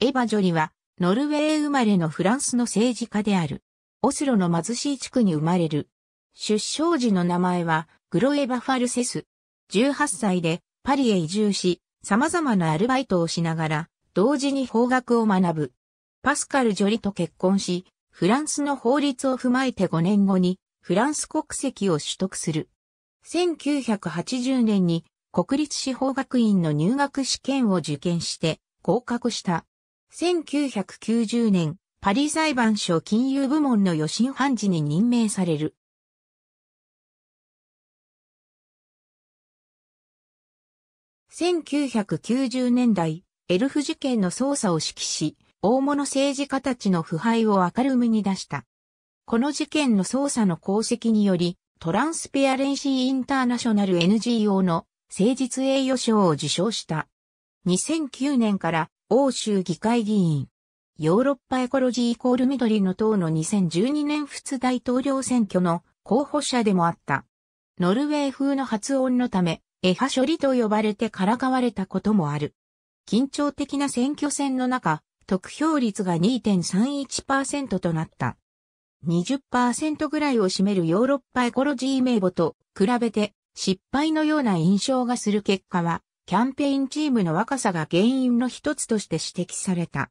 エヴァ・ジョリは、ノルウェー生まれのフランスの政治家である。オスロの貧しい地区に生まれる。出生時の名前は、グロエヴァ・ファルセス。18歳で、パリへ移住し、様々なアルバイトをしながら、同時に法学を学ぶ。パスカル・ジョリと結婚し、フランスの法律を踏まえて5年後に、フランス国籍を取得する。1980年に、国立司法学院の入学試験を受験して、合格した。1990年、パリ裁判所金融部門の予審判事に任命される。1990年代、エルフ事件の捜査を指揮し、大物政治家たちの腐敗を明るみに出した。この事件の捜査の功績により、トランスペアレンシーインターナショナル NGO の誠実栄誉賞を受賞した。2009年から欧州議会議員。ヨーロッパエコロジーイコール緑の党の2012年仏大統領選挙の候補者でもあった。ノルウェー風の発音のため、エハ処理と呼ばれてからかわれたこともある。緊張的な選挙戦の中、得票率が2.31%となった。20%ぐらいを占めるヨーロッパエコロジー名簿と比べて失敗のような印象がする結果はキャンペーンチームの若さが原因の一つとして指摘された。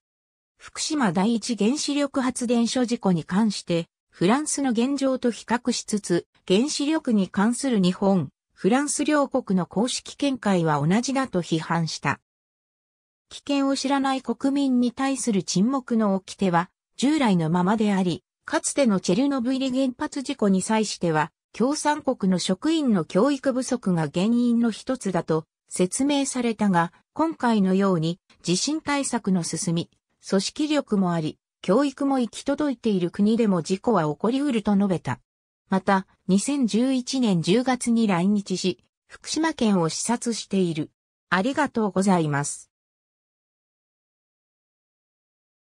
福島第一原子力発電所事故に関して、フランスの現状と比較しつつ、原子力に関する日本、フランス両国の公式見解は同じだと批判した。危険を知らない国民に対する沈黙の掟は、従来のままであり、かつてのチェルノブイリ原発事故に際しては、共産国の職員の教育不足が原因の一つだと説明されたが、今回のように地震対策の進み、組織力もあり、教育も行き届いている国でも事故は起こりうると述べた。また、2011年10月に来日し、福島県を視察している。ありがとうございます。